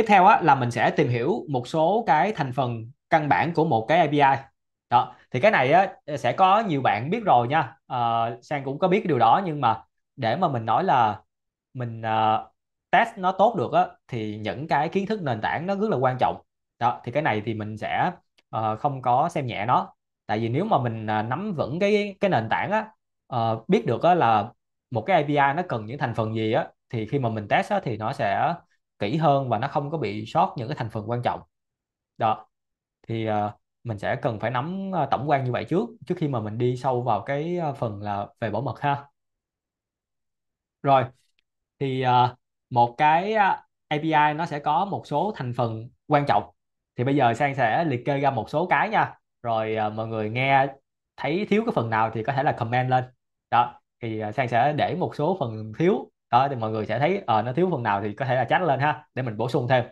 tiếp theo á, là mình sẽ tìm hiểu một số cái thành phần căn bản của một cái API đó thì cái này á, ờ, sẽ có nhiều bạn biết rồi nha à, Sang cũng có biết điều đó nhưng mà để mà mình nói là mình uh, test nó tốt được á, thì những cái kiến thức nền tảng nó rất là quan trọng đó thì cái này thì mình sẽ uh, không có xem nhẹ nó tại vì nếu mà mình uh, nắm vững cái cái nền tảng á, uh, biết được á, là một cái API nó cần những thành phần gì á thì khi mà mình test á, thì nó sẽ kỹ hơn và nó không có bị sót những cái thành phần quan trọng đó thì uh, mình sẽ cần phải nắm ờ, tổng quan như vậy trước trước khi mà mình đi sâu vào cái ờ, phần là về bảo mật ha rồi thì uh, một cái API nó sẽ có một số thành phần quan trọng thì bây giờ Sang sẽ liệt kê ra một số cái nha rồi uh, mọi người nghe thấy thiếu cái phần nào thì có thể là comment lên đó thì Sang sẽ để một số phần thiếu đó thì mọi người sẽ thấy à, nó thiếu phần nào thì có thể là chat lên ha để mình bổ sung thêm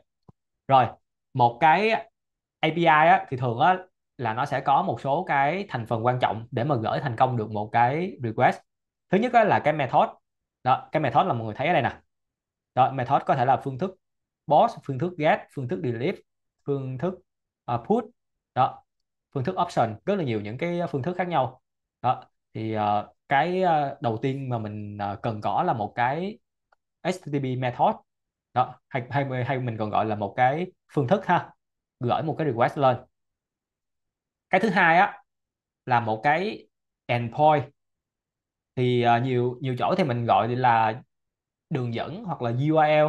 rồi một cái API á, thì thường á, là nó sẽ có một số cái thành phần quan trọng để mà gửi thành công được một cái request thứ nhất á, là cái method đó cái method là mọi người thấy ở đây nè đó method có thể là phương thức post phương thức get phương thức delete phương thức uh, put đó phương thức option rất là nhiều những cái phương thức khác nhau đó thì uh, cái uh, đầu tiên mà mình uh, cần có là một cái HTTP method đó hay, hay hay mình còn gọi là một cái phương thức ha gửi một cái request lên cái thứ hai á là một cái endpoint thì uh, nhiều nhiều chỗ thì mình gọi là đường dẫn hoặc là URL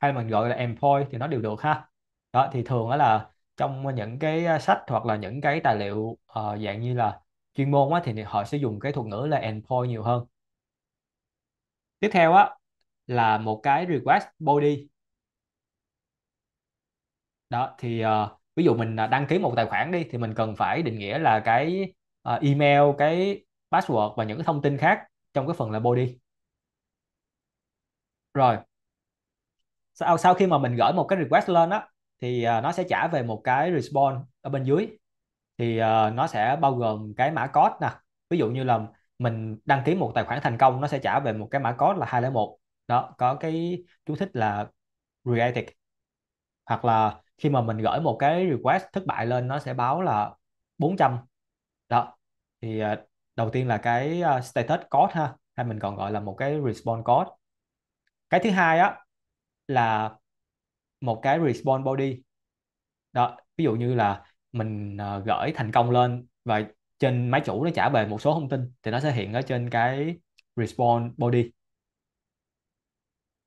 hay mình gọi là endpoint thì nó đều được ha đó thì thường đó là trong những cái sách hoặc là những cái tài liệu uh, dạng như là chuyên môn á, thì họ sẽ dùng cái thuật ngữ là endpoint nhiều hơn tiếp theo á là một cái request body đó thì uh, ví dụ mình à, đăng ký một tài khoản đi thì mình cần phải định nghĩa là cái uh, email cái password và những cái thông tin khác trong cái phần là body rồi sau sau khi mà mình gửi một cái request lên á thì uh, nó sẽ trả về một cái response ở bên dưới thì uh, nó sẽ bao gồm cái mã code nè ví dụ như là mình đăng ký một tài khoản thành công nó sẽ trả về một cái mã code là 201 đó có cái chú thích là created hoặc là khi mà mình gửi một cái request thất bại lên nó sẽ báo là 400 đó thì uh, đầu tiên là cái uh, status code ha hay mình còn gọi là một cái response code cái thứ hai á là một cái response body đó ví dụ như là mình ờ, gửi thành công lên và trên máy chủ nó trả về một số thông tin thì nó sẽ hiện ở trên cái response body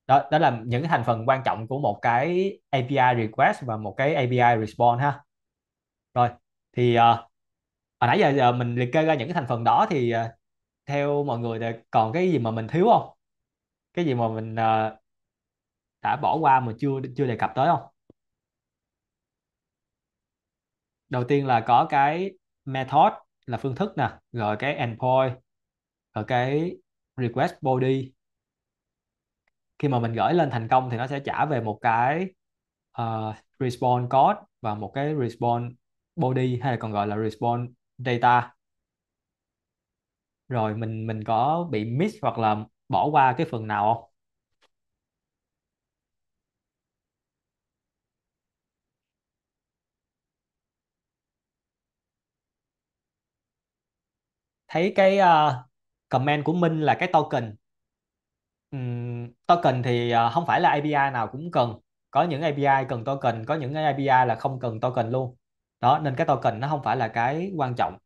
đó đó là những thành phần quan trọng của một cái API request và một cái API response ha rồi thì uh, hồi nãy giờ, giờ mình liệt kê ra những cái thành phần đó thì uh, theo mọi người còn cái gì mà mình thiếu không cái gì mà mình uh, đã bỏ qua mà chưa chưa đề cập tới không đầu tiên là có cái method là phương thức nè rồi cái endpoint rồi cái request body khi mà mình gửi lên thành công thì nó sẽ trả về một cái uh, response code và một cái response body hay là còn gọi là response data rồi mình mình có bị miss hoặc là bỏ qua cái phần nào không thấy cái uh, comment của Minh là cái token um, token thì uh, không phải là API nào cũng cần có những API cần token có những API là không cần token luôn đó nên cái token nó không phải là cái quan trọng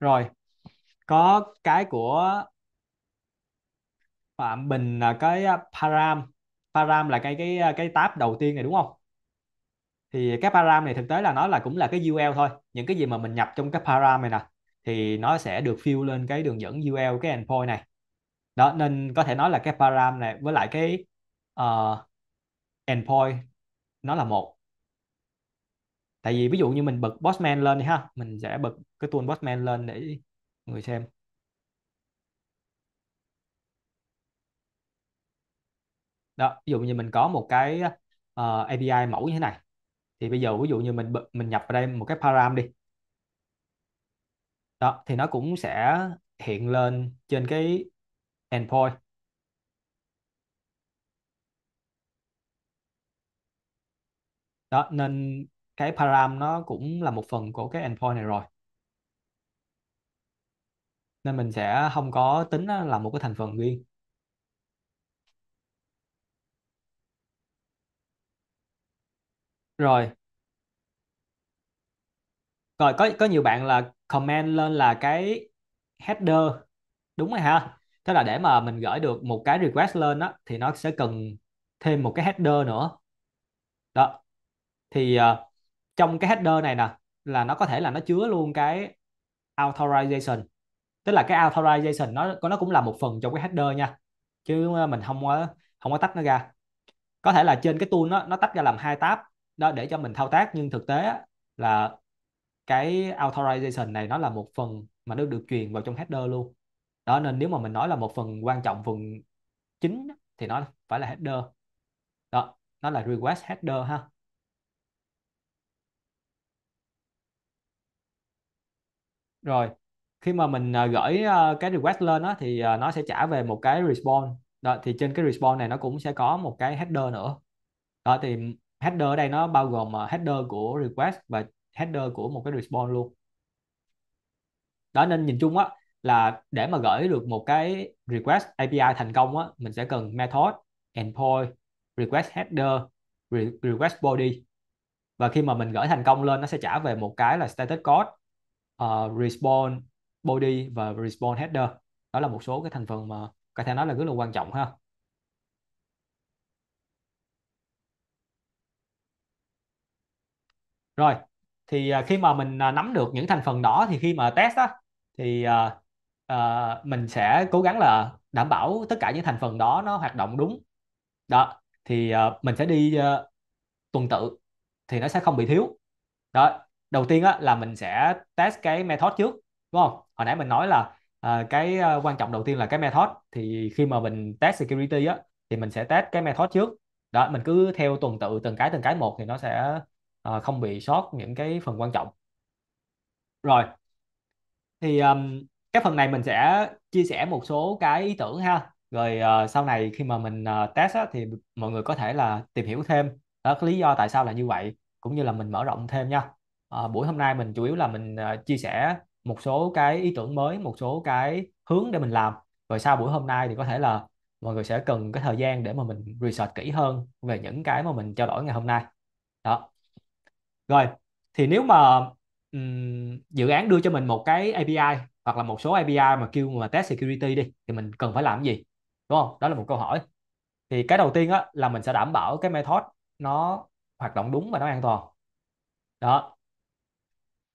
rồi có cái của Phạm Bình là cái à, param param là cái cái à, cái tab đầu tiên này đúng không thì cái param này thực tế là nó là cũng là cái UL thôi những cái gì mà mình nhập trong cái param này nè thì nó sẽ được fill lên cái đường dẫn UL cái endpoint này đó nên có thể nói là cái param này với lại cái uh, endpoint nó là một tại vì ví dụ như mình bật Postman lên đi ha mình sẽ bật cái tool Postman lên để người xem đó ví dụ như mình có một cái ờ, API mẫu như thế này thì bây giờ ví dụ như mình mình nhập vào đây một cái param đi đó thì nó cũng sẽ hiện lên trên cái endpoint đó nên cái param nó cũng là một phần của cái endpoint này rồi nên mình sẽ không có tính là một cái thành phần riêng rồi rồi có có nhiều bạn là comment lên là cái header đúng rồi ha thế là để mà mình gửi được một cái request lên đó thì nó sẽ cần thêm một cái header nữa đó thì uh, trong cái header này nè là nó có thể là nó chứa luôn cái authorization tức là cái authorization nó nó cũng là một phần trong cái header nha chứ ờ, mình không có không có tách nó ra có thể là trên cái tool nó nó tách ra làm hai tab đó để cho mình thao tác nhưng thực tế là cái authorization này nó là một phần mà nó được truyền vào trong header luôn đó nên nếu mà mình nói là một phần quan trọng phần chính thì nó phải là header đó nó là request header ha rồi khi mà mình ờ, gửi ờ, cái request lên á thì ờ, nó sẽ trả về một cái response đó thì trên cái response này nó cũng sẽ có một cái header nữa đó thì header ở đây nó bao gồm header của request và header của một cái response luôn đó nên nhìn chung á là để mà gửi được một cái request API thành công á mình sẽ cần method endpoint request header request body và khi mà mình gửi thành công lên nó sẽ trả về một cái là status code uh, response body và response header đó là một số cái thành phần mà có thể nói là rất là quan trọng ha rồi thì à, khi mà mình à, nắm được những thành phần đó thì khi mà test á thì uh, uh, mình sẽ cố gắng là đảm bảo tất cả những thành phần đó nó hoạt động đúng đó thì uh, mình sẽ đi uh, tuần tự thì nó sẽ không bị thiếu đó đầu tiên á, là mình sẽ test cái method trước đúng không hồi nãy mình nói là uh, cái ờ, quan trọng đầu tiên là cái method thì khi mà mình test security á thì mình sẽ test cái method trước đó mình cứ theo tuần tự từng cái từng cái một thì nó sẽ uh, không bị sót những cái phần quan trọng rồi thì um, cái phần này mình sẽ chia sẻ một số cái ý tưởng ha rồi uh, sau này khi mà mình uh, test á, thì mọi người có thể là tìm hiểu thêm đó cái lý do tại sao là như vậy cũng như là mình mở rộng thêm nha uh, buổi hôm nay mình chủ yếu là mình uh, chia sẻ một số cái ý tưởng mới một số cái hướng để mình làm rồi sau buổi hôm nay thì có thể là mọi người sẽ cần cái thời gian để mà mình research kỹ hơn về những cái mà mình trao đổi ngày hôm nay đó rồi thì nếu mà um, dự án đưa cho mình một cái API hoặc là một số API mà kêu mà test security đi thì mình cần phải làm gì đúng không đó là một câu hỏi thì cái đầu tiên á, là mình sẽ đảm bảo cái method nó hoạt động đúng và nó an toàn đó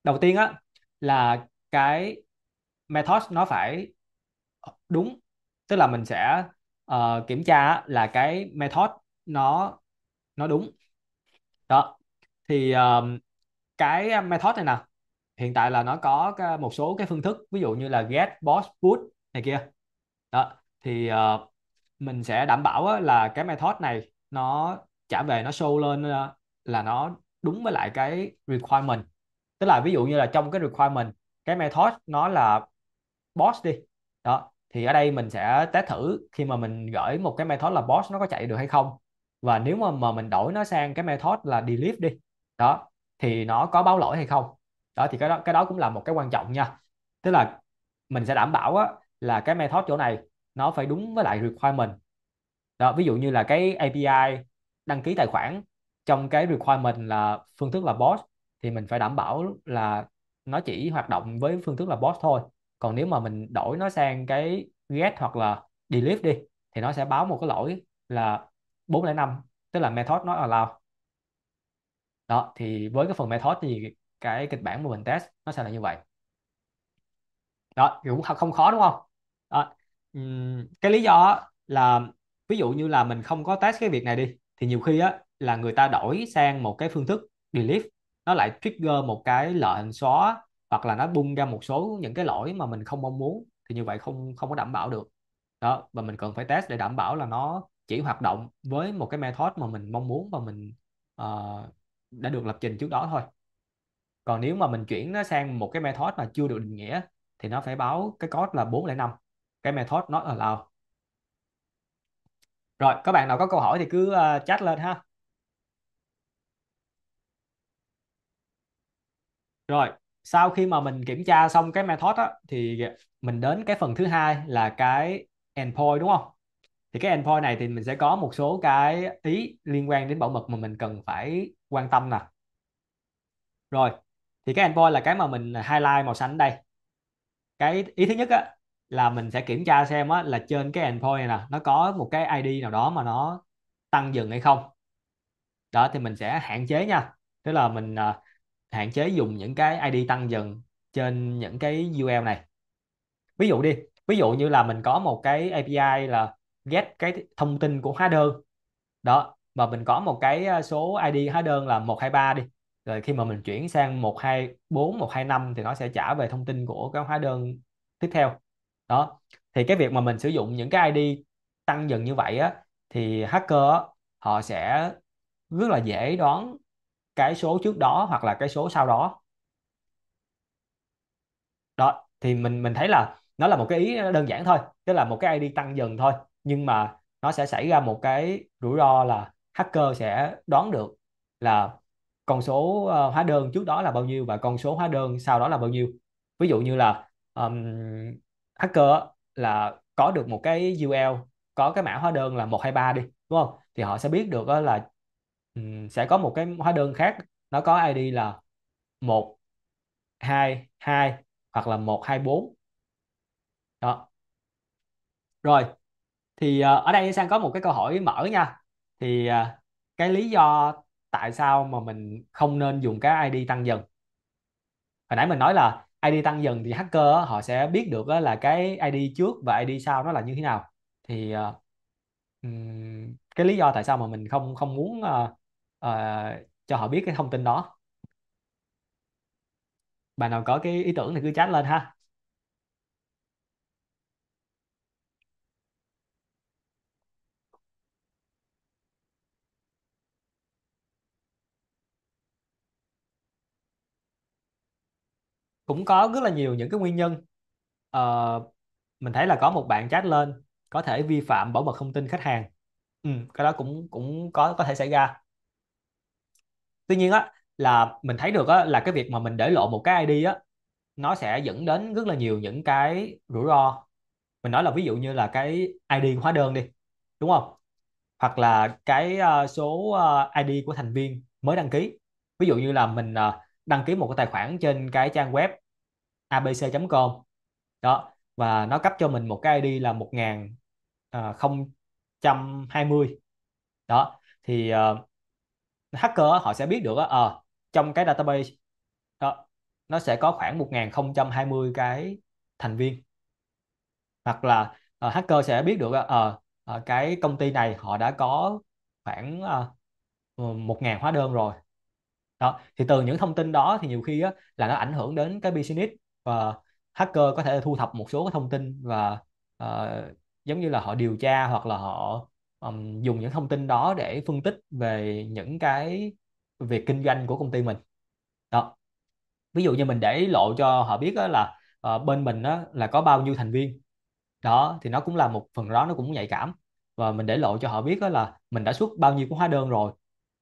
đầu tiên á, là cái method nó phải đúng tức là mình sẽ uh, kiểm tra là cái method nó nó đúng đó thì um, cái method này nè hiện tại là nó có một số cái phương thức ví dụ như là get box put này kia đó thì uh, mình sẽ đảm bảo là cái method này nó trả về nó show lên ờ, là nó đúng với lại cái requirement tức là ví dụ như là trong cái requirement cái method nó là boss đi đó thì ở đây mình sẽ test thử khi mà mình gửi một cái method là boss nó có chạy được hay không và nếu mà mà mình đổi nó sang cái method là delete đi đó thì nó có báo lỗi hay không đó thì cái đó cái đó cũng là một cái quan trọng nha tức là mình sẽ đảm bảo á, là cái method chỗ này nó phải đúng với lại requirement đó ví dụ như là cái API đăng ký tài khoản trong cái requirement là phương thức là boss thì mình phải đảm bảo là nó chỉ hoạt động với phương thức là post thôi còn nếu mà mình đổi nó sang cái get hoặc là delete đi thì nó sẽ báo một cái lỗi là 405 tức là method nó allow đó thì với cái phần method thì cái kịch bản mà mình test nó sẽ là như vậy đó cũng không khó đúng không đó. cái lý do là ví dụ như là mình không có test cái việc này đi thì nhiều khi á là người ta đổi sang một cái phương thức delete nó lại trigger một cái lệnh xóa hoặc là nó bung ra một số những cái lỗi mà mình không mong muốn thì như vậy không không có đảm bảo được đó và mình cần phải test để đảm bảo là nó chỉ hoạt động với một cái method mà mình mong muốn và mình uh, đã được lập trình trước đó thôi còn nếu mà mình chuyển nó sang một cái method mà chưa được định nghĩa thì nó phải báo cái code là 405 cái method not allowed rồi các bạn nào có câu hỏi thì cứ uh, chat lên ha rồi sau khi mà mình kiểm tra xong cái method á, thì mình đến cái phần thứ hai là cái endpoint đúng không thì cái endpoint này thì mình sẽ có một số cái ý liên quan đến bảo mật mà mình cần phải quan tâm nè rồi thì cái endpoint là cái mà mình highlight màu xanh đây cái ý thứ nhất á, là mình sẽ kiểm tra xem á, là trên cái endpoint này nè nó có một cái ID nào đó mà nó tăng dần hay không đó thì mình sẽ hạn chế nha tức là mình uh, hạn chế dùng những cái ID tăng dần trên những cái UL này ví dụ đi ví dụ như là mình có một cái API là get cái thông tin của hóa đơn đó mà mình có một cái à, số ID hóa đơn là 123 đi rồi khi mà mình chuyển sang 124 125 thì nó sẽ trả về thông tin của cái hóa đơn tiếp theo đó thì cái việc mà mình sử dụng những cái ID tăng dần như vậy á thì hacker họ sẽ rất là dễ đoán cái số trước đó hoặc là cái số sau đó đó thì mình mình thấy là nó là một cái ý đơn giản thôi tức là một cái ID tăng dần thôi nhưng mà nó sẽ xảy ra một cái rủi ro là hacker sẽ đoán được là con số ờ, hóa đơn trước đó là bao nhiêu và con số hóa đơn sau đó là bao nhiêu ví dụ như là um, hacker là có được một cái UL e có cái mã hóa đơn là 123 đi đúng không thì họ sẽ biết được là Ừ, sẽ có một cái hóa đơn khác nó có ID là 122 hoặc là 124 đó rồi thì ờ, ở đây sang có một cái câu hỏi mở nha thì ờ, cái lý do tại sao mà mình không nên dùng cái ID tăng dần hồi nãy mình nói là ID tăng dần thì hacker họ sẽ biết được là cái ID trước và ID sau nó là như thế nào thì ờ, cái lý do tại sao mà mình không không muốn ờ, cho họ biết cái thông tin đó bạn nào có cái ý tưởng thì cứ chat lên ha cũng có rất là nhiều những cái nguyên nhân Ờ, mình thấy là có một bạn chat lên có thể vi phạm bảo mật thông tin khách hàng ừ, cái đó cũng cũng có có thể xảy ra tuy nhiên á là mình thấy được á là cái việc mà mình để lộ một cái ID á nó sẽ dẫn đến rất là nhiều những cái rủi ro mình nói là ví dụ như là cái ID hóa đơn đi đúng không hoặc là cái uh, số uh, ờ, ID của thành viên mới đăng ký ví dụ như là mình uh, đăng ký một cái tài khoản trên cái trang web abc.com đó và nó cấp cho mình một cái ID là 1000 uh, 020 đó thì uh, hacker họ sẽ biết được ờ trong cái database đó, nó sẽ có khoảng 1020 cái thành viên hoặc là uh, hacker sẽ biết được ờ uh, uh, cái công ty này họ đã có khoảng uh, ờ, ngàn hóa đơn rồi đó thì từ những thông tin đó thì nhiều khi á, là nó ảnh hưởng đến cái business và hacker có thể thu thập một số cái thông tin và uh, giống như là họ điều tra hoặc là họ um, dùng những thông tin đó để phân tích về những cái việc kinh doanh của công ty mình đó ví dụ như mình để lộ cho họ biết là uh, bên mình đó là có bao nhiêu thành viên đó thì nó cũng là một phần đó nó cũng nhạy cảm và mình để lộ cho họ biết là mình đã xuất bao nhiêu cái hóa đơn rồi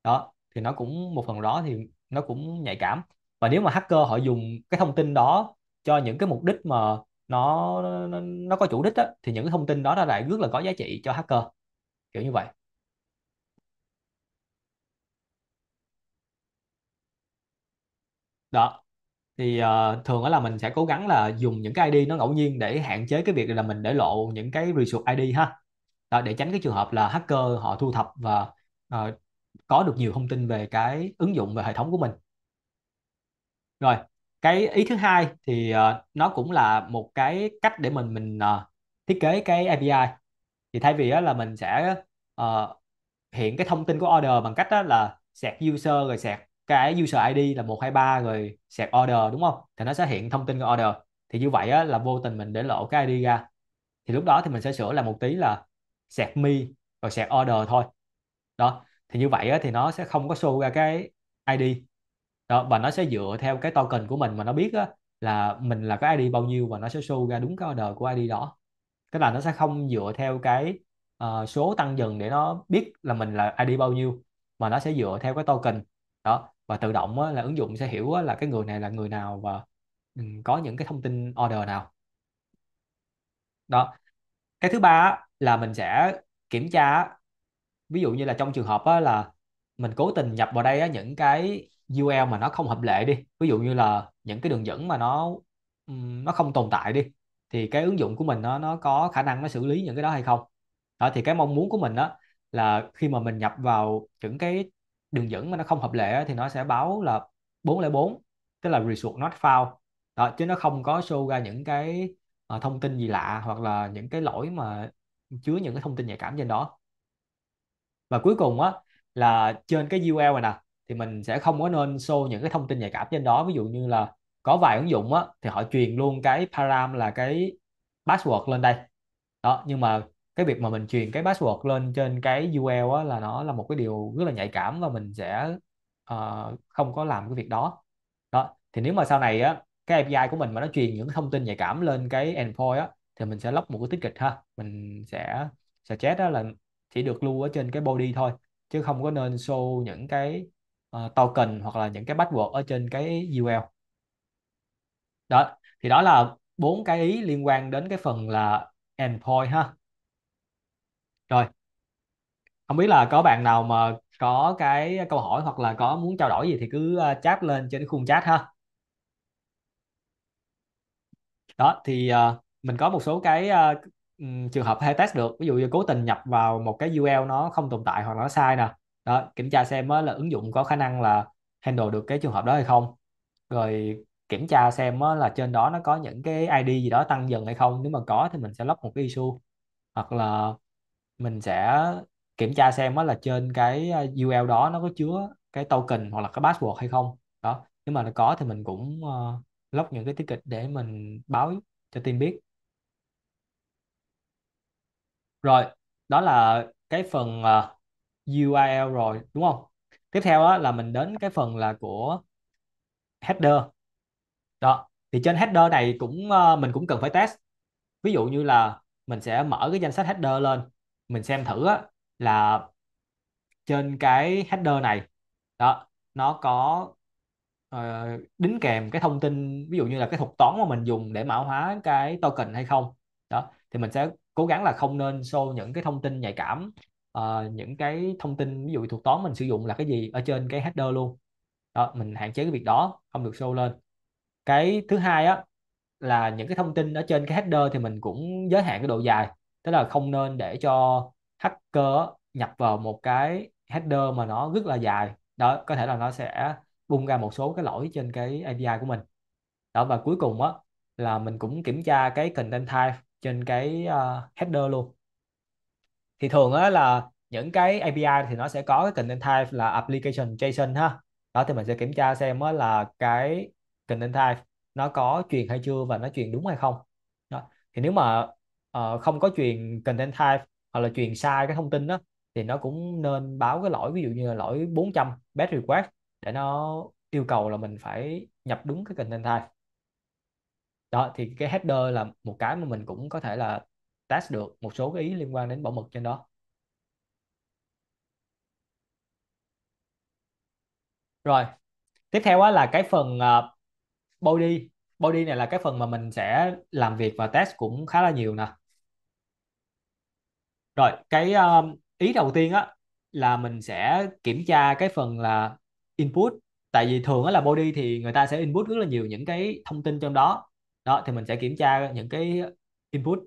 đó thì nó cũng một phần đó thì nó cũng nhạy cảm và nếu mà hacker họ dùng cái thông tin đó cho những cái mục đích mà nó nó, nó có chủ đích á, thì những cái thông tin đó nó lại rất là có giá trị cho hacker kiểu như vậy đó thì ờ, thường đó là mình sẽ cố gắng là dùng những cái ID nó ngẫu nhiên để hạn chế cái việc là mình để lộ những cái resource ID ha đó, để tránh cái trường hợp là hacker họ thu thập và ờ, có được nhiều thông tin về cái ứng dụng về hệ thống của mình rồi cái ý thứ hai thì ờ, nó cũng là một cái cách để mình mình ờ, thiết kế cái API thì thay vì á, là mình sẽ uh, hiện cái thông tin của order bằng cách á, là sạc user rồi sạc cái user ID là 123 rồi sạc order đúng không thì nó sẽ hiện thông tin của order thì như vậy á, là vô tình mình để lộ cái ID ra thì lúc đó thì mình sẽ sửa lại một tí là sạc mi rồi sạc order thôi đó thì như vậy á, thì nó sẽ không có show ra cái ID đó và nó sẽ dựa theo cái token của mình mà nó biết á, là mình là cái ID bao nhiêu và nó sẽ show ra đúng cái order của ID đó tức là nó sẽ không dựa theo cái uh, số tăng dần để nó biết là mình là ID bao nhiêu mà nó sẽ dựa theo cái token đó và tự động á, là ứng dụng sẽ hiểu á, là cái người này là người nào và ừ, có những cái thông tin order nào đó cái thứ ba là mình sẽ kiểm tra ví dụ như là trong trường hợp á, là mình cố tình nhập vào đây á, những cái URL e mà nó không hợp lệ đi ví dụ như là những cái đường dẫn mà nó ừ, nó không tồn tại đi thì cái ứng dụng của mình nó nó có khả năng nó xử lý những cái đó hay không đó thì cái mong muốn của mình đó là khi mà mình nhập vào những cái đường dẫn mà nó không hợp lệ thì nó sẽ báo là 404 tức là resource not found đó chứ nó không có show ra những cái ờ, thông tin gì lạ hoặc là những cái lỗi mà chứa những cái thông tin nhạy cảm trên đó và cuối cùng á là trên cái URL này nè thì mình sẽ không có nên show những cái thông tin nhạy cảm trên đó ví dụ như là có vài ứng dụng á, thì họ truyền luôn cái param là cái password lên đây đó nhưng mà cái việc mà mình truyền cái password lên trên cái URL á, là nó là một cái điều rất là nhạy cảm và mình sẽ uh, không có làm cái việc đó đó thì nếu mà sau này á cái API của mình mà nó truyền những thông tin nhạy cảm lên cái endpoint á thì mình sẽ lóc một cái ticket ha mình sẽ sẽ chết đó là chỉ được lưu ở trên cái body thôi chứ không có nên show những cái uh, token hoặc là những cái password ở trên cái URL đó thì đó là bốn cái ý liên quan đến cái phần là endpoint ha rồi không biết là có bạn nào mà có cái câu hỏi hoặc là có muốn trao đổi gì thì cứ à, chat lên trên cái khung chat ha đó thì à, mình có một số cái à, trường hợp hay test được ví dụ như cố tình nhập vào một cái UL e nó không tồn tại hoặc nó sai nè đó kiểm tra xem là ứng dụng có khả năng là handle được cái trường hợp đó hay không rồi kiểm tra xem là trên đó nó có những cái ID gì đó tăng dần hay không nếu mà có thì mình sẽ lắp một cái issue hoặc là mình sẽ kiểm tra xem là trên cái ờ, URL đó nó có chứa cái token hoặc là cái password hay không đó nếu mà nó có thì mình cũng uh, ờ, lóc những cái tiết kịch để mình báo cho team biết rồi đó là cái phần uh, ờ, URL rồi đúng không tiếp theo đó là mình đến cái phần là của header đó thì trên header này cũng ờ, mình cũng cần phải test ví dụ như là mình sẽ mở cái danh sách header lên mình xem thử là trên cái header này đó nó có ờ, đính kèm cái thông tin ví dụ như là cái thuật toán mà mình dùng để mã hóa cái token hay không đó thì mình sẽ cố gắng là không nên show những cái thông tin nhạy cảm uh, những cái thông tin ví dụ thuật toán mình sử dụng là cái gì ở trên cái header luôn đó mình hạn chế cái việc đó không được show lên cái thứ hai á là những cái thông tin ở trên cái header thì mình cũng giới hạn cái độ dài tức là không nên để cho hacker nhập vào một cái header mà nó rất là dài đó có thể là nó sẽ bung ra một số cái lỗi trên cái API của mình đó và cuối cùng á là mình cũng kiểm tra cái content type trên cái uh, header luôn thì thường á là những cái API thì nó sẽ có cái content type là application JSON ha đó thì mình sẽ kiểm tra xem á là cái content type nó có truyền hay chưa và nó truyền đúng hay không đó. thì nếu mà uh, không có truyền content type hoặc là truyền sai cái thông tin đó thì nó cũng nên báo cái lỗi ví dụ như là lỗi 400 bad request để nó yêu cầu là mình phải nhập đúng cái content type đó thì cái header là một cái mà mình cũng có thể là test được một số cái ý liên quan đến bảo mật trên đó rồi tiếp theo là cái phần uh, body body này là cái phần mà mình sẽ làm việc và test cũng khá là nhiều nè rồi cái um, ý đầu tiên á là mình sẽ kiểm tra cái phần là input tại vì thường á là body thì người ta sẽ input rất là nhiều những cái thông tin trong đó đó thì mình sẽ kiểm tra những cái input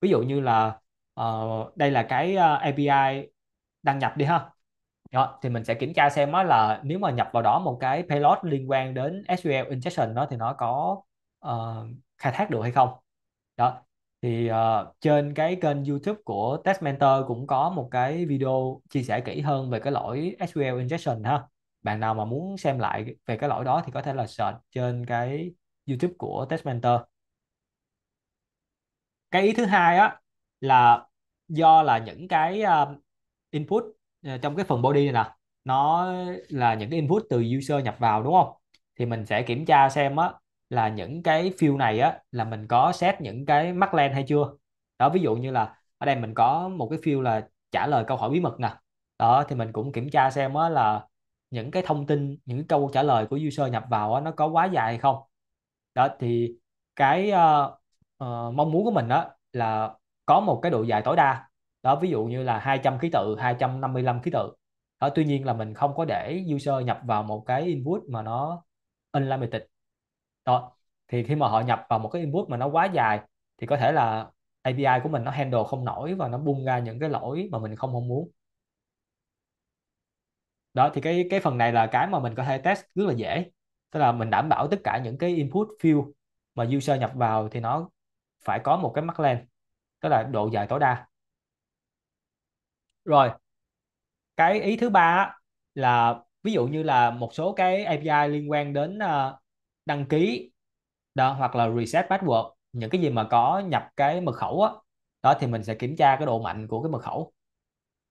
ví dụ như là uh, đây là cái uh, ờ, API đăng nhập đi ha đó, thì mình sẽ kiểm tra xem đó là nếu mà nhập vào đó một cái payload liên quan đến SQL injection đó thì nó có uh, khai thác được hay không đó thì uh, trên cái kênh YouTube của Test Mentor cũng có một cái video chia sẻ kỹ hơn về cái lỗi SQL injection ha bạn nào mà muốn xem lại về cái lỗi đó thì có thể là search trên cái YouTube của Test Mentor cái ý thứ hai á là do là những cái uh, input Ờ, trong cái phần body này nè nó là những cái input từ user nhập vào đúng không thì mình sẽ kiểm tra xem á là những cái field này á là mình có set những cái mắc len hay chưa đó ví dụ như là ở đây mình có một cái field là trả lời câu hỏi bí mật nè đó thì mình cũng kiểm tra xem á là những cái thông tin những cái câu trả lời của user nhập vào á, nó có quá dài hay không đó thì cái uh, uh, mong muốn của mình đó là có một cái độ dài tối đa đó ví dụ như là 200 ký tự 255 ký tự đó, tuy nhiên là mình không có để user nhập vào một cái input mà nó unlimited đó thì khi mà họ nhập vào một cái input mà nó quá dài thì có thể là API của mình nó handle không nổi và nó bung ra những cái lỗi mà mình không mong muốn đó thì cái cái phần này là cái mà mình có thể test rất là dễ tức là mình đảm bảo tất cả những cái input field mà user nhập vào thì nó phải có một cái mắc len tức là độ dài tối đa rồi cái ý thứ ba là ví dụ như là một số cái API liên quan đến ờ, đăng ký đó hoặc là reset password những cái gì mà có nhập cái mật khẩu đó, đó thì mình sẽ kiểm tra cái độ mạnh của cái mật khẩu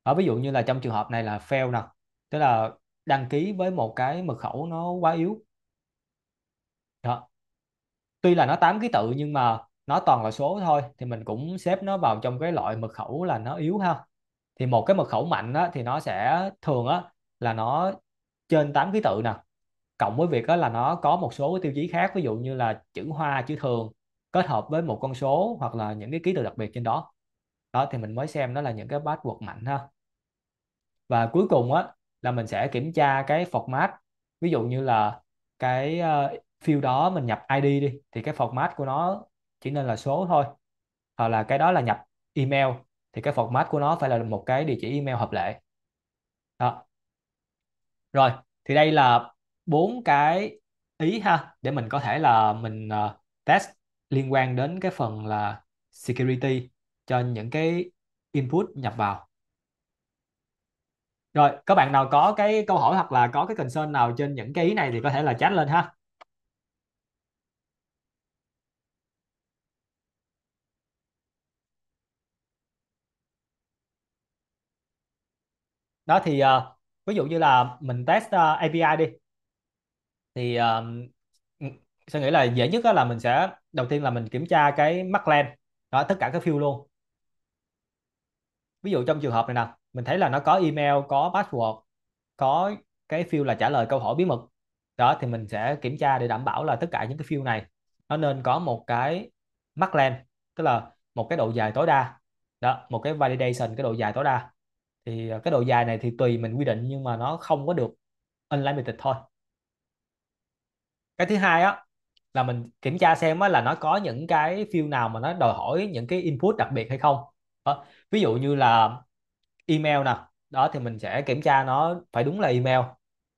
đó, ví dụ như là trong trường hợp này là fail nè tức là đăng ký với một cái mật khẩu nó quá yếu đó tuy là nó 8 ký tự nhưng mà nó toàn là số thôi thì mình cũng xếp nó vào trong cái loại mật khẩu là nó yếu ha thì một cái mật khẩu mạnh á, thì nó sẽ thường á, là nó trên 8 ký tự nè cộng với việc đó là nó có một số cái tiêu chí khác ví dụ như là chữ hoa chữ thường kết hợp với một con số hoặc là những cái ký tự đặc biệt trên đó đó thì mình mới xem nó là những cái password mạnh ha và cuối cùng á là mình sẽ kiểm tra cái format ví dụ như là cái ờ, field đó mình nhập ID đi thì cái format của nó chỉ nên là số thôi hoặc là cái đó là nhập email thì cái format của nó phải là một cái địa chỉ email hợp lệ đó rồi thì đây là bốn cái ý ha để mình có thể là mình ờ, test liên quan đến cái phần là security cho những cái input nhập vào rồi các bạn nào có cái câu hỏi hoặc là có cái concern nào trên những cái ý này thì có thể là chat lên ha đó thì uh, ví dụ như là mình test uh, ờ, API đi thì uh, sẽ nghĩ là dễ nhất là mình sẽ đầu tiên là mình kiểm tra cái mắc len đó tất cả các field luôn ví dụ trong trường hợp này nè mình thấy là nó có email có password có cái field là trả lời câu hỏi bí mật đó thì mình sẽ kiểm tra để đảm bảo là tất cả những cái field này nó nên có một cái mắc len tức là một cái độ dài tối đa đó một cái validation cái độ dài tối đa thì à, cái độ dài này thì tùy mình quy định nhưng mà nó không có được unlimited thôi cái thứ hai á là mình kiểm tra xem á, là nó có những cái field nào mà nó đòi hỏi những cái input đặc biệt hay không đó. ví dụ như là email nè đó thì mình sẽ kiểm tra nó phải đúng là email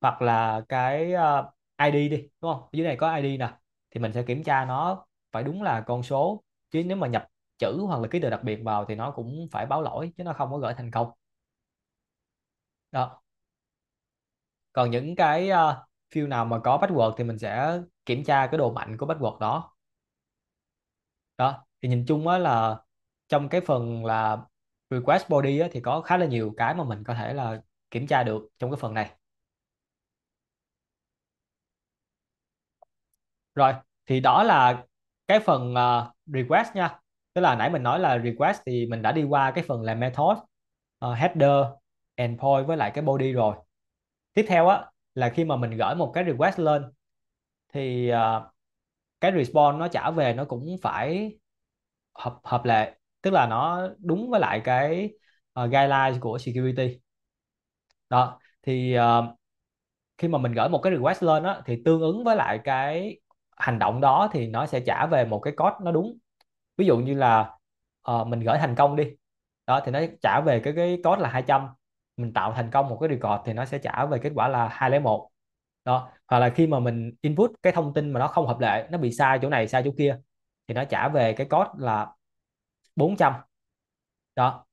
hoặc là cái uh, à, ID đi đúng không dưới này có ID nè thì mình sẽ kiểm tra nó phải đúng là con số chứ nếu mà nhập chữ hoặc là ký tự đặc biệt vào thì nó cũng phải báo lỗi chứ nó không có gửi thành công đó còn những cái uh, ờ, field nào mà có password thì mình sẽ kiểm tra cái độ mạnh của password đó đó thì nhìn chung á là trong cái phần là request body á, thì có khá là nhiều cái mà mình có thể là kiểm tra được trong cái phần này rồi thì đó là cái phần uh, request nha tức là nãy mình nói là request thì mình đã đi qua cái phần là method uh, header endpoint với lại cái body rồi tiếp theo á là khi mà mình gửi một cái request lên thì ờ, cái response nó trả về nó cũng phải hợp hợp lệ tức là nó đúng với lại cái ờ, guideline của security đó thì ờ, khi mà mình gửi một cái request lên á thì tương ứng với lại cái hành động đó thì nó sẽ trả về một cái code nó đúng ví dụ như là mình gửi thành công đi đó thì nó trả về cái cái code là 200 mình tạo thành công một cái record thì nó sẽ trả về kết quả là 201 đó hoặc là khi mà mình input cái thông tin mà nó không hợp lệ nó bị sai chỗ này sai chỗ kia thì nó trả về cái code là 400 đó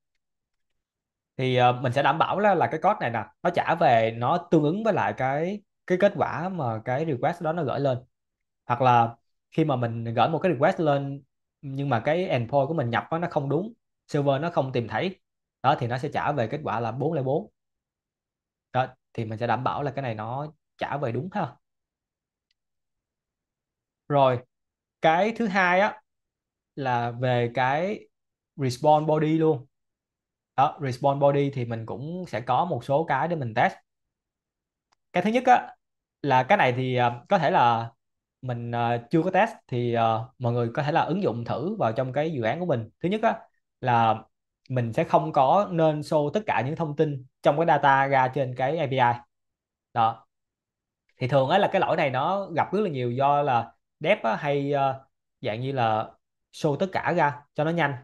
thì uh, mình sẽ đảm bảo là, là cái code này nè nó trả về nó tương ứng với lại cái cái kết quả mà cái request đó nó gửi lên hoặc là khi mà mình gửi một cái request lên nhưng mà cái endpoint của mình nhập đó, nó không đúng server nó không tìm thấy đó thì nó sẽ trả về kết quả là 404 đó thì mình sẽ đảm bảo là cái này nó trả về đúng ha rồi cái thứ hai á là về cái response body luôn đó response body thì mình cũng sẽ có một số cái để mình test cái thứ nhất á là cái này thì ờ, có thể là mình ờ, chưa có test thì ờ, mọi người có thể là ứng dụng thử vào trong cái dự án của mình thứ nhất á là mình sẽ không có nên show tất cả những thông tin trong cái data ra trên cái API đó thì thường ấy là cái lỗi này nó gặp rất là nhiều do là dev hay uh, dạng như là show tất cả ra cho nó nhanh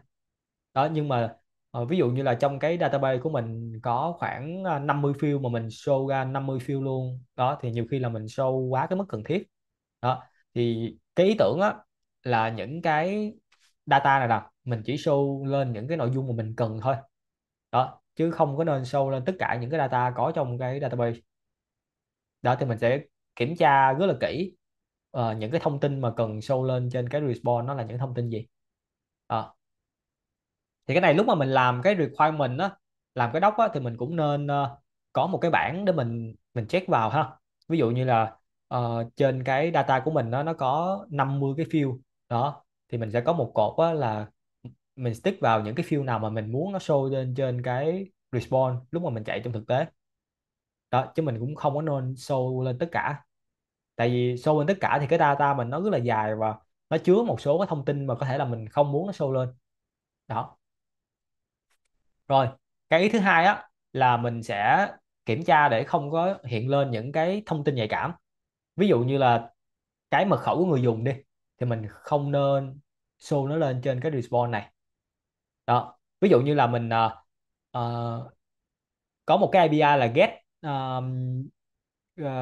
đó nhưng mà uh, ví dụ như là trong cái database của mình có khoảng 50 ờ, field mà mình show ra 50 field luôn đó thì nhiều khi là mình show quá cái mức cần thiết đó thì cái ý tưởng á, là những cái data này nè mình chỉ show lên những cái nội dung mà mình cần thôi đó chứ không có nên show lên tất cả những cái data có trong cái database đó thì mình sẽ kiểm tra rất là kỹ uh, những cái thông tin mà cần show lên trên cái response nó là những thông tin gì à. thì cái này lúc mà mình làm cái requirement á làm cái đốc á thì mình cũng nên uh, có một cái bảng để mình mình check vào ha ví dụ như là uh, trên cái data của mình nó nó có 50 cái field đó thì mình sẽ có một cột á, là mình stick vào những cái field nào mà mình muốn nó show lên trên cái response lúc mà mình chạy trong thực tế đó chứ mình cũng không có nên show lên tất cả tại vì show lên tất cả thì cái data mình nó rất là dài và nó chứa một số cái thông tin mà có thể là mình không muốn nó show lên đó rồi cái ý thứ hai á là mình sẽ kiểm tra để không có hiện lên những cái thông tin nhạy cảm ví dụ như là cái mật khẩu của người dùng đi thì mình không nên show nó lên trên cái response này đó ví dụ như là mình uh, uh, có một cái API là get uh,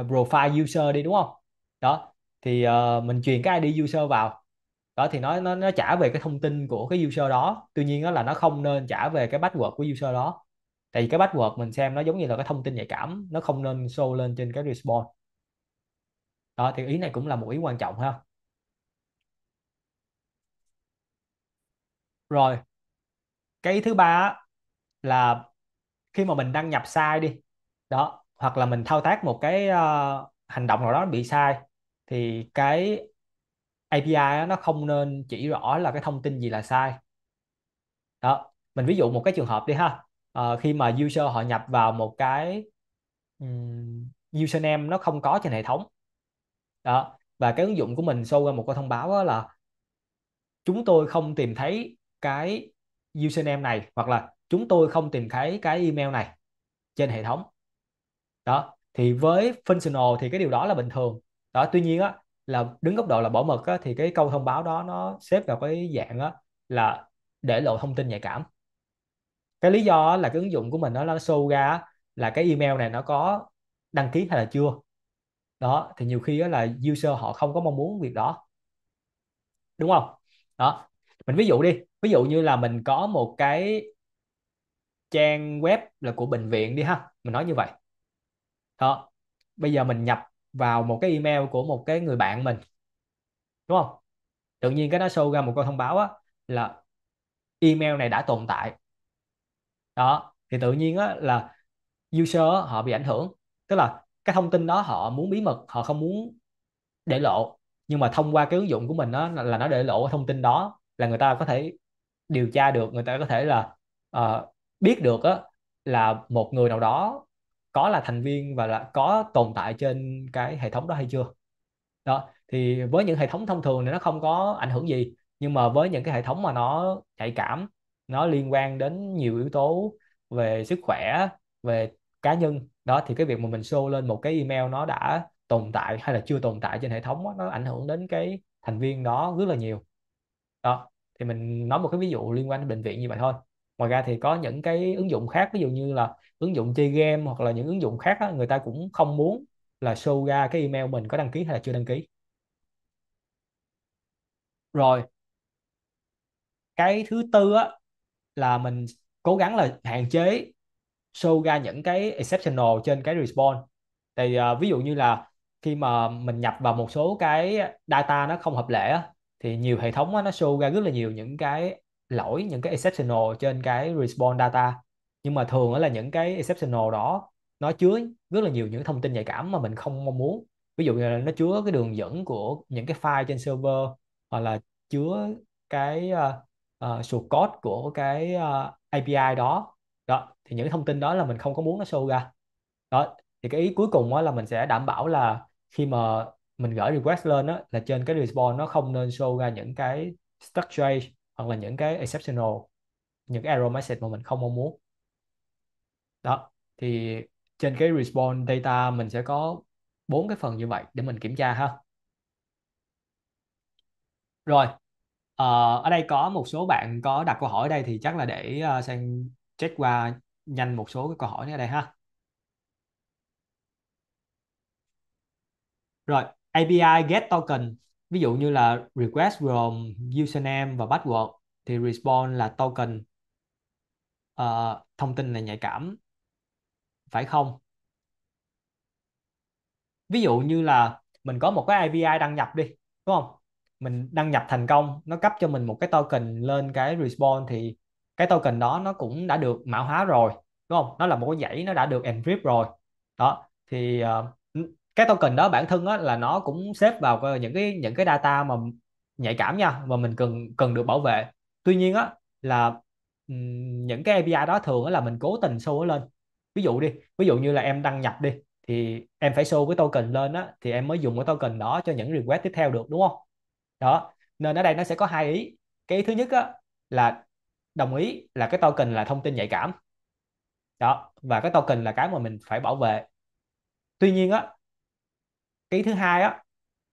profile user đi đúng không đó thì uh, mình truyền cái ID user vào đó thì nó nó nó trả về cái thông tin của cái user đó tuy nhiên đó là nó không nên trả về cái password của user đó tại vì cái password mình xem nó giống như là cái thông tin nhạy cảm nó không nên show lên trên cái response đó thì ý này cũng là một ý quan trọng ha rồi cái thứ ba là khi mà mình đăng nhập sai đi đó hoặc là mình thao tác một cái uh, hành động nào đó bị sai thì cái API nó không nên chỉ rõ là cái thông tin gì là sai đó mình ví dụ một cái trường hợp đi ha uh, khi mà user họ nhập vào một cái um, username nó không có trên hệ thống đó và cái ứng dụng của mình show ra một cái thông báo là chúng tôi không tìm thấy cái username này hoặc là chúng tôi không tìm thấy cái email này trên hệ thống đó thì với functional thì cái điều đó là bình thường đó tuy nhiên á là đứng góc độ là bảo mật á, thì cái câu thông báo đó nó xếp vào cái dạng á, là để lộ thông tin nhạy cảm cái lý do là cái ứng dụng của mình nó nó show ra là cái email này nó có đăng ký hay là chưa đó thì nhiều khi là user họ không có mong muốn việc đó đúng không đó mình ví dụ đi ví dụ như là mình có một cái trang web là của bệnh viện đi ha mình nói như vậy đó bây giờ mình nhập vào một cái email của một cái người bạn mình đúng không tự nhiên cái nó show ra một câu thông báo á là email này đã tồn tại đó thì tự nhiên á là user họ bị ảnh hưởng tức là cái thông tin đó họ muốn bí mật họ không muốn để lộ nhưng mà thông qua cái ứng dụng của mình đó là nó để lộ thông tin đó là người ta có thể điều tra được người ta có thể là uh, biết được á, là một người nào đó có là thành viên và là có tồn tại trên cái hệ thống đó hay chưa đó thì với những hệ thống thông thường thì nó không có ảnh hưởng gì nhưng mà với những cái hệ thống mà nó nhạy cảm nó liên quan đến nhiều yếu tố về sức khỏe về cá nhân đó thì cái việc mà mình show lên một cái email nó đã tồn tại hay là chưa tồn tại trên hệ thống đó, nó ảnh hưởng đến cái thành viên đó rất là nhiều đó thì mình nói một cái ví dụ liên quan đến bệnh viện như vậy thôi ngoài ra thì có những cái ứng dụng khác ví dụ như là ứng dụng chơi game hoặc là những ứng dụng khác á, người ta cũng không muốn là show ra cái email mình có đăng ký hay là chưa đăng ký rồi cái thứ tư á là mình cố gắng là hạn chế show ra những cái exceptional trên cái response thì uh, ví dụ như là khi mà mình nhập vào một số cái data nó không hợp lệ thì nhiều hệ thống nó show ra rất là nhiều những cái lỗi những cái exceptional trên cái response data nhưng mà thường là những cái exceptional đó nó chứa rất là nhiều những thông tin nhạy cảm mà mình không mong muốn ví dụ như là nó chứa cái đường dẫn của những cái file trên server hoặc là chứa cái uh, uh, source code của cái uh, ờ, API đó đó thì những thông tin đó là mình không có muốn nó show ra đó thì cái ý cuối cùng là mình sẽ đảm bảo là khi mà mình gửi request lên đó là trên cái response nó không nên show ra những cái stuck structure hoặc là những cái exceptional những cái error message mà mình không mong muốn đó thì trên cái response data mình sẽ có bốn cái phần như vậy để mình kiểm tra ha rồi ờ, ở đây có một số bạn có đặt câu hỏi ở đây thì chắc là để uh, sang check qua nhanh một số cái câu hỏi ở đây ha rồi API get token ví dụ như là request gồm username và password thì response là token uh, thông tin là nhạy cảm phải không ví dụ như là mình có một cái API đăng nhập đi đúng không mình đăng nhập thành công nó cấp cho mình một cái token lên cái response thì cái token đó nó cũng đã được mã hóa rồi đúng không nó là một cái dãy nó đã được encrypt rồi đó thì uh, cái token đó bản thân á, là nó cũng xếp vào ờ, những cái những cái data mà nhạy cảm nha và mình cần cần được bảo vệ tuy nhiên á là những cái API đó thường á, là mình cố tình show nó lên ví dụ đi ví dụ như là em đăng nhập đi thì em phải show cái token lên á thì em mới dùng cái token đó cho những request tiếp theo được đúng không đó nên ở đây nó sẽ có hai ý cái ý thứ nhất á, là đồng ý là cái token là thông tin nhạy cảm đó và cái token là cái mà mình phải bảo vệ tuy nhiên á cái thứ hai á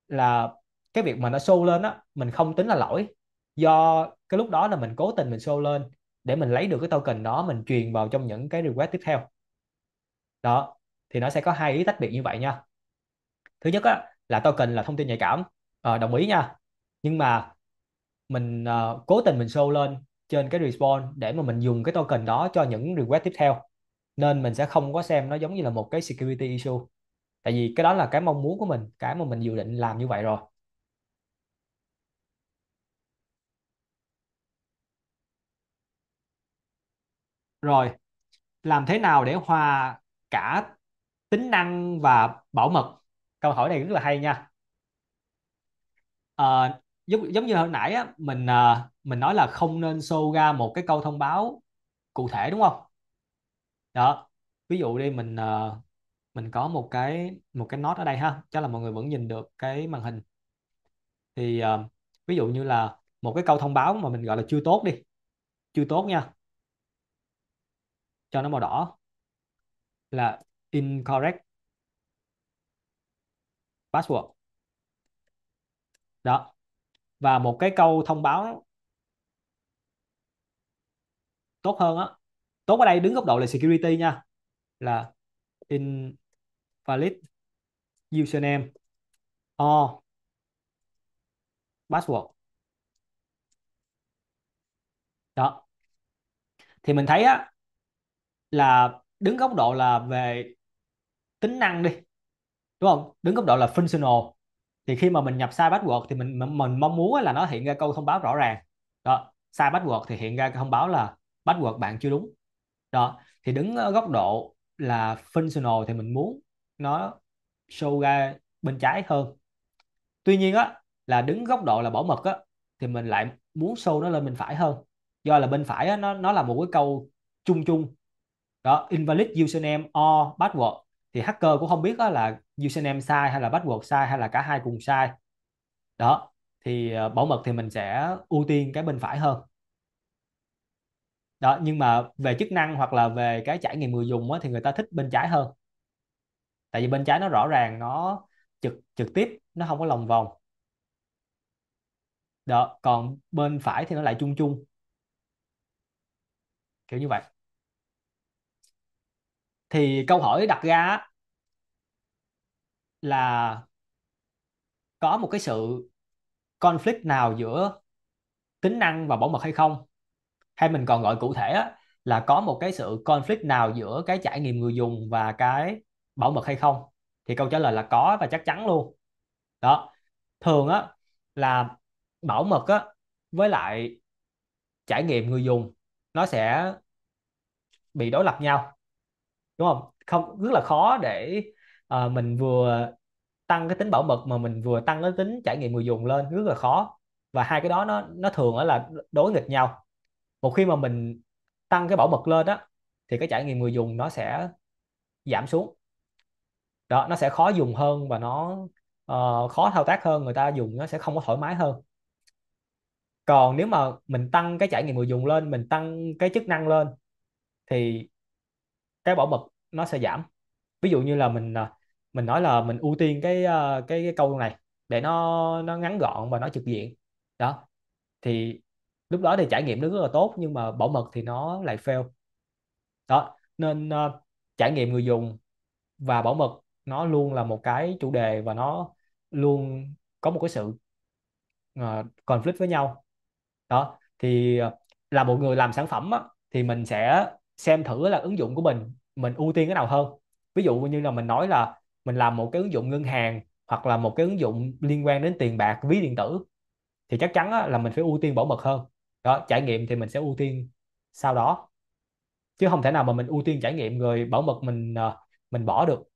là cái việc mà nó show lên á mình không tính là lỗi do cái lúc đó là mình cố tình mình show lên để mình lấy được cái token đó mình truyền vào trong những cái request tiếp theo đó thì nó sẽ có hai ý tách biệt như vậy nha thứ nhất á, là token là thông tin nhạy cảm à, đồng ý nha nhưng mà mình uh, cố tình mình show lên trên cái response để mà mình dùng cái token đó cho những request tiếp theo nên mình sẽ không có xem nó giống như là một cái security issue tại vì cái đó là cái mong muốn của mình cái mà mình dự định làm như vậy rồi rồi làm thế nào để hòa cả tính năng và bảo mật câu hỏi này rất là hay nha à, giống giống như hồi nãy á, mình à, mình nói là không nên show ra một cái câu thông báo cụ thể đúng không đó ví dụ đi mình à, mình có một cái một cái nốt ở đây ha chắc là mọi người vẫn nhìn được cái màn hình thì uh, ví dụ như là một cái câu thông báo mà mình gọi là chưa tốt đi chưa tốt nha cho nó màu đỏ là incorrect password đó và một cái câu thông báo tốt hơn á tốt ở đây đứng góc độ là security nha là in valid username or password đó thì mình thấy á là đứng góc độ là về tính năng đi đúng không đứng góc độ là functional thì khi mà mình nhập sai password thì mình mình mong muốn là nó hiện ra câu thông báo rõ ràng đó sai password thì hiện ra thông báo là password bạn chưa đúng đó thì đứng ờ, góc độ là functional thì mình muốn nó show ra bên trái hơn tuy nhiên á là đứng góc độ là bảo mật á thì mình lại muốn show nó lên bên phải hơn do là bên phải á, nó nó là một cái câu chung chung đó invalid username or password thì hacker cũng không biết đó là username sai hay là password sai hay là cả hai cùng sai đó thì ờ, bảo mật thì mình sẽ ưu tiên cái bên phải hơn đó nhưng mà về chức năng hoặc là về cái trải nghiệm người dùng á, thì người ta thích bên trái hơn tại vì bên trái nó rõ ràng nó trực trực tiếp nó không có lòng vòng đó còn bên phải thì nó lại chung chung kiểu như vậy thì câu hỏi đặt ra là có một cái sự conflict nào giữa tính năng và bảo mật hay không hay mình còn gọi cụ thể là có một cái sự conflict nào giữa cái trải nghiệm người dùng và cái bảo mật hay không thì câu trả lời là có và chắc chắn luôn đó thường á là bảo mật á với lại trải nghiệm người dùng nó sẽ bị đối lập nhau đúng không không rất là khó để à, mình vừa tăng cái tính bảo mật mà mình vừa tăng cái tính trải nghiệm người dùng lên rất là khó và hai cái đó nó nó thường là đối nghịch nhau một khi mà mình tăng cái bảo mật lên đó thì cái trải nghiệm người dùng nó sẽ giảm xuống đó nó sẽ khó dùng hơn và nó uh, khó thao tác hơn người ta dùng nó sẽ không có thoải mái hơn còn nếu mà mình tăng cái trải nghiệm người dùng lên mình tăng cái chức năng lên thì cái bảo mật nó sẽ giảm ví dụ như là mình ờ, mình nói là mình ưu tiên cái ờ, cái, cái câu này để nó nó ngắn gọn và nó trực diện đó thì lúc đó thì trải nghiệm nó rất là tốt nhưng mà bảo mật thì nó lại fail đó nên uh, trải nghiệm người dùng và bảo mật nó luôn là một cái chủ đề và nó luôn có một cái sự uh, conflict với nhau đó thì ờ, là một người làm sản phẩm á, thì mình sẽ xem thử là ứng dụng của mình mình ưu tiên cái nào hơn ví dụ như là mình nói là mình làm một cái ứng dụng ngân hàng hoặc là một cái ứng dụng liên quan đến tiền bạc ví điện tử thì chắc chắn á, là mình phải ưu tiên bảo mật hơn đó trải nghiệm thì mình sẽ ưu tiên sau đó chứ không thể nào mà mình ưu tiên trải nghiệm rồi bảo mật mình ờ, mình bỏ được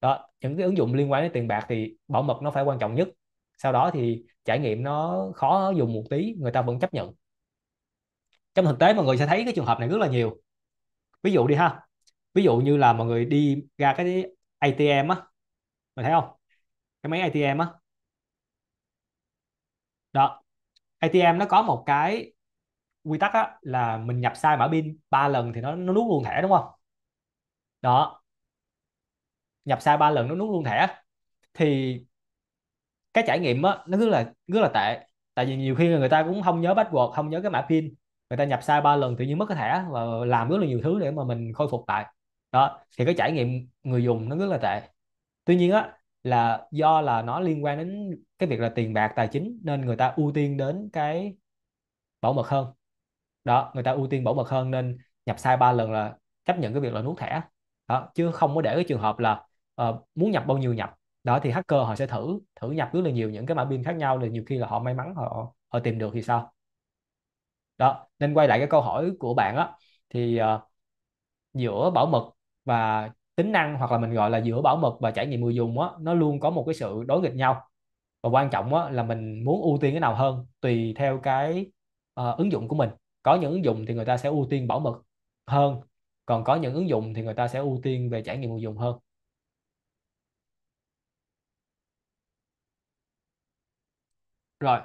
đó những cái ứng dụng liên quan đến tiền bạc thì bảo mật nó phải quan trọng nhất sau đó thì trải nghiệm nó khó dùng một tí người ta vẫn chấp nhận trong thực tế mọi người sẽ thấy cái trường hợp này rất là nhiều ví dụ đi ha ví dụ như là mọi người đi ra cái ATM á mình thấy không cái máy ATM á đó ATM nó có một cái quy tắc á, là mình nhập sai mã pin ba lần thì nó nó nuốt luôn thẻ đúng không đó nhập sai ba lần nó nuốt luôn thẻ thì cái trải nghiệm á nó rất là rất là tệ tại vì nhiều khi người ta cũng không nhớ password không nhớ cái mã pin người ta nhập sai ba lần tự nhiên mất cái thẻ và làm rất là nhiều thứ để mà mình khôi phục lại đó thì cái trải nghiệm người dùng nó rất là tệ tuy nhiên á là do là nó liên quan đến cái việc là tiền bạc tài chính nên người ta ưu tiên đến cái bảo mật hơn đó người ta ưu tiên bảo mật hơn nên nhập sai ba lần là chấp nhận cái việc là nuốt thẻ đó chứ không có để cái trường hợp là uh, muốn nhập bao nhiêu nhập đó thì hacker họ sẽ thử thử nhập rất là nhiều những cái mã pin khác nhau rồi nhiều khi là họ may mắn họ họ tìm được thì sao đó nên quay lại cái câu hỏi của bạn á thì uh, giữa bảo mật và tính năng hoặc là mình gọi là giữa bảo mật và trải nghiệm người dùng á nó luôn có một cái sự đối nghịch nhau và quan trọng á là mình muốn ưu tiên cái nào hơn tùy theo cái uh, ứng dụng của mình có những ứng dụng thì người ta sẽ ưu tiên bảo mật hơn còn có những ứng dụng thì người ta sẽ ưu tiên về trải nghiệm người dùng hơn rồi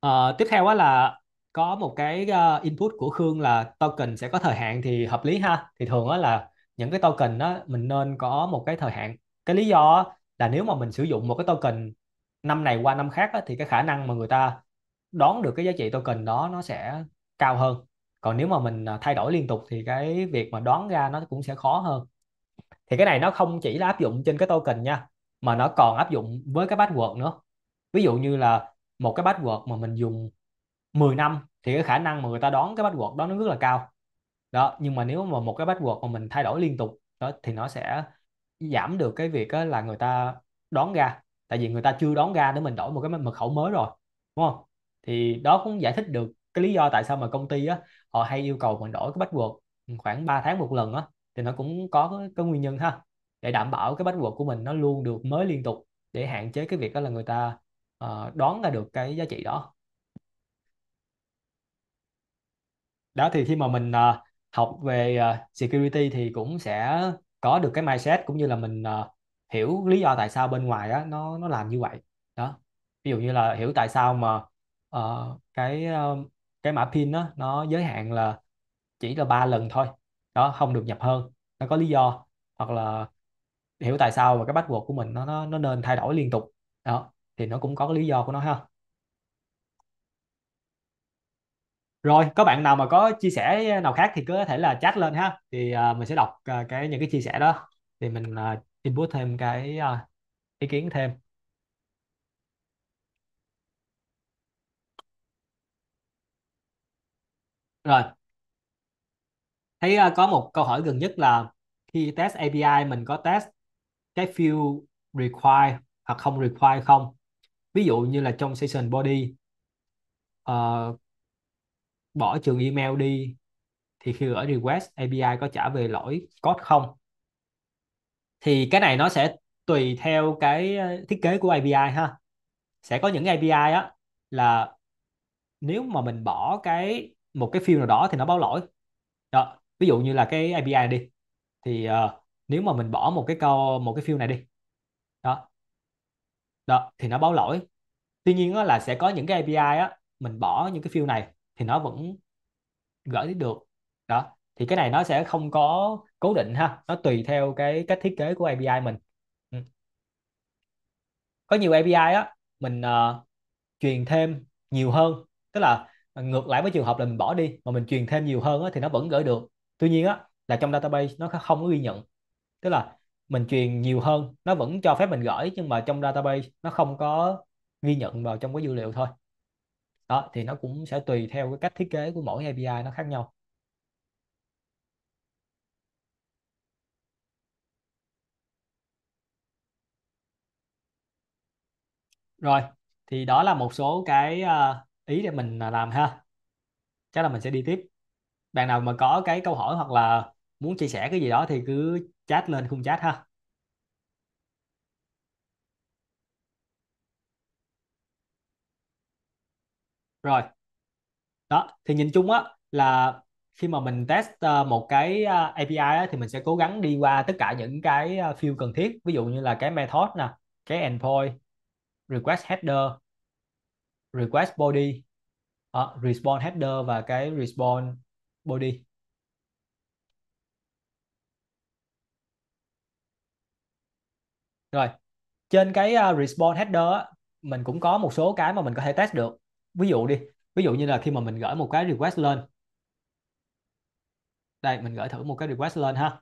Ờ, tiếp theo á là có một cái ờ, input của Khương là token sẽ có thời hạn thì hợp lý ha. Thì thường đó là những cái token đó mình nên có một cái thời hạn. Cái lý do là nếu mà mình sử dụng một cái token năm này qua năm khác á, thì cái khả năng mà người ta đoán được cái giá trị token đó nó sẽ cao hơn. Còn nếu mà mình ờ, thay đổi liên tục thì cái việc mà đoán ra nó cũng sẽ khó hơn. Thì cái này nó không chỉ là áp dụng trên cái token nha, mà nó còn áp dụng với cái password nữa ví dụ như là một cái password mà mình dùng 10 năm thì cái khả năng mà người ta đón cái password đó nó rất là cao đó nhưng mà nếu mà một cái password mà mình thay đổi liên tục đó thì nó sẽ giảm được cái việc là người ta đón ra tại vì người ta chưa đón ra để mình đổi một cái mật khẩu mới rồi đúng không thì đó cũng giải thích được cái lý do tại sao mà công ty á họ hay yêu cầu mình đổi cái password khoảng 3 tháng một lần á thì nó cũng có cái, cái nguyên nhân ha để đảm bảo cái bánh của mình nó luôn được mới liên tục để hạn chế cái việc đó là người ta uh, đoán ra được cái giá trị đó đó thì khi mà mình uh, học về uh, security thì cũng sẽ có được cái mindset cũng như là mình uh, hiểu lý do tại sao bên ngoài á nó nó làm như vậy đó ví dụ như là hiểu tại sao mà uh, cái uh, cái mã pin đó, nó giới hạn là chỉ là ba lần thôi đó không được nhập hơn nó có lý do hoặc là hiểu tại sao mà cái bắt buộc của mình nó nó nó nên thay đổi liên tục đó thì nó cũng có cái lý do của nó ha rồi có bạn nào mà có chia sẻ nào khác thì cứ có thể là chat lên ha thì uh, mình sẽ đọc uh, cái những cái chia sẻ đó thì mình uh, input thêm cái uh, ý kiến thêm rồi thấy uh, có một câu hỏi gần nhất là khi test API mình có test cái field require hoặc không require không ví dụ như là trong session body uh, bỏ trường email đi thì khi gửi request API có trả về lỗi code không thì cái này nó sẽ tùy theo cái ờ, thiết kế của API ha sẽ có những API á là nếu mà mình bỏ cái một cái field nào đó thì nó báo lỗi đó ví dụ như là cái API đi thì uh, nếu mà mình bỏ một cái câu một cái field này đi đó đó thì nó báo lỗi tuy nhiên á, là sẽ có những cái API á mình bỏ những cái field này thì nó vẫn gửi được đó thì cái này nó sẽ không có cố định ha nó tùy theo cái cách thiết kế của API mình ừ. có nhiều API á mình uh, truyền thêm nhiều hơn tức là ngược lại với trường hợp là mình bỏ đi mà mình truyền thêm nhiều hơn á, thì nó vẫn gửi được tuy nhiên á là trong database nó không có ghi nhận tức là mình truyền nhiều hơn nó vẫn cho phép mình gửi nhưng mà trong database nó không có ghi nhận vào trong cái dữ liệu thôi đó thì nó cũng sẽ tùy theo cái cách thiết kế của mỗi API nó khác nhau rồi thì đó là một số cái à, ý để mình à, làm ha chắc là mình sẽ đi tiếp bạn nào mà có cái câu hỏi hoặc là muốn chia sẻ cái gì đó thì cứ chat lên khung chat ha rồi đó thì nhìn chung á là khi mà mình test ờ, một cái ờ, API á, thì mình sẽ cố gắng đi qua tất cả những cái ờ, field cần thiết ví dụ như là cái method nè cái endpoint request header request body uh, response header và cái response body rồi trên cái uh, response header mình cũng có một số cái mà mình có thể test được ví dụ đi ví dụ như là khi mà mình gửi một cái request lên đây mình gửi thử một cái request lên ha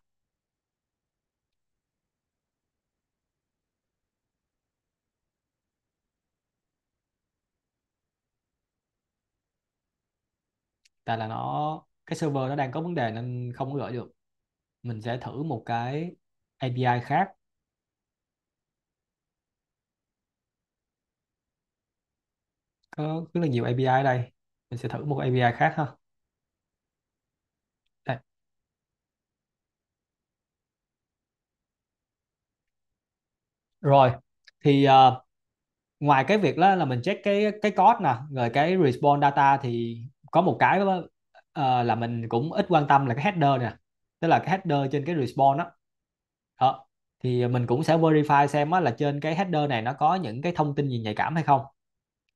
tại là nó cái server nó đang có vấn đề nên không có gửi được mình sẽ thử một cái API khác có rất là nhiều API ở đây mình sẽ thử một API khác ha rồi thì uh, ngoài cái việc đó là mình check cái cái code nè rồi cái response data thì có một cái uh, là mình cũng ít quan tâm là cái header nè tức là cái header trên cái response đó, đó. thì mình cũng sẽ verify xem là trên cái header này nó có những cái thông tin gì nhạy cảm hay không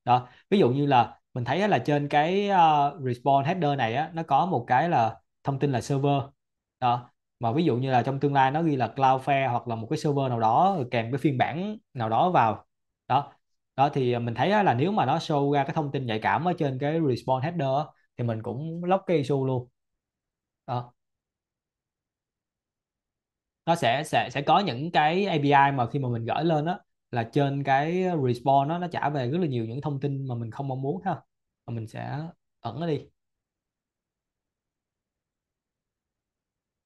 đó ví dụ như là mình thấy là trên cái uh, ờ, response header này á, nó có một cái là thông tin là server đó mà ví dụ như là trong tương lai nó ghi là Cloudflare hoặc là một cái server nào đó kèm cái phiên bản nào đó vào đó đó thì mình thấy là nếu mà nó show ra cái thông tin nhạy cảm ở trên cái response header thì mình cũng lock cái issue luôn đó nó sẽ sẽ sẽ có những cái API mà khi mà mình gửi lên đó là trên cái respawn nó nó trả về rất là nhiều những thông tin mà mình không mong muốn ha mà mình sẽ ẩn nó đi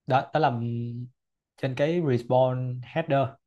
đó đó là trên cái respawn header